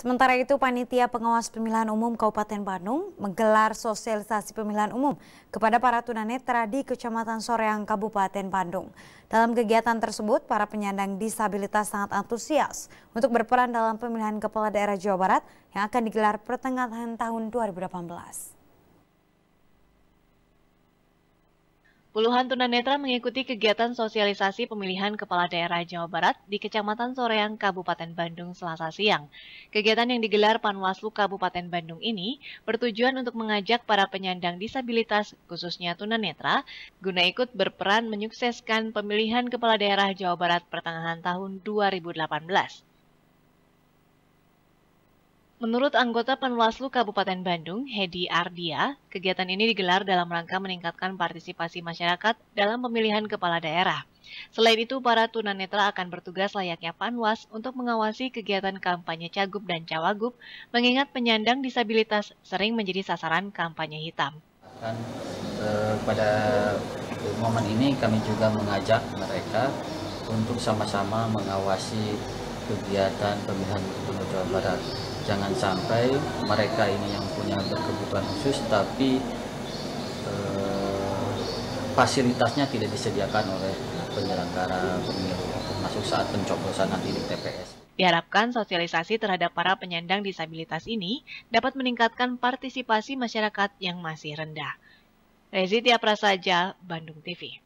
Sementara itu, Panitia Pengawas Pemilihan Umum Kabupaten Bandung menggelar sosialisasi pemilihan umum kepada para tunanetra di Kecamatan Soreang, Kabupaten Bandung. Dalam kegiatan tersebut, para penyandang disabilitas sangat antusias untuk berperan dalam pemilihan Kepala Daerah Jawa Barat yang akan digelar pertengahan tahun 2018. Puluhan tunanetra mengikuti kegiatan sosialisasi pemilihan kepala daerah Jawa Barat di Kecamatan Soreang, Kabupaten Bandung, Selasa siang. Kegiatan yang digelar Panwaslu Kabupaten Bandung ini bertujuan untuk mengajak para penyandang disabilitas, khususnya tunanetra, guna ikut berperan menyukseskan pemilihan kepala daerah Jawa Barat pertengahan tahun 2018. Menurut anggota Panwaslu Kabupaten Bandung, Hedi Ardia, kegiatan ini digelar dalam rangka meningkatkan partisipasi masyarakat dalam pemilihan kepala daerah. Selain itu, para tunanetra akan bertugas layaknya Panwas untuk mengawasi kegiatan kampanye Cagup dan Cawagup, mengingat penyandang disabilitas sering menjadi sasaran kampanye hitam. Dan, e, pada momen ini kami juga mengajak mereka untuk sama-sama mengawasi kegiatan pemilihan Gubernur Jawa Barat jangan sampai mereka ini yang punya berkebutuhan khusus tapi eh, fasilitasnya tidak disediakan oleh penyelenggara pemilu termasuk saat pencoblosan nanti di TPS. Diharapkan sosialisasi terhadap para penyandang disabilitas ini dapat meningkatkan partisipasi masyarakat yang masih rendah. Rezitia Prasaja, Bandung TV.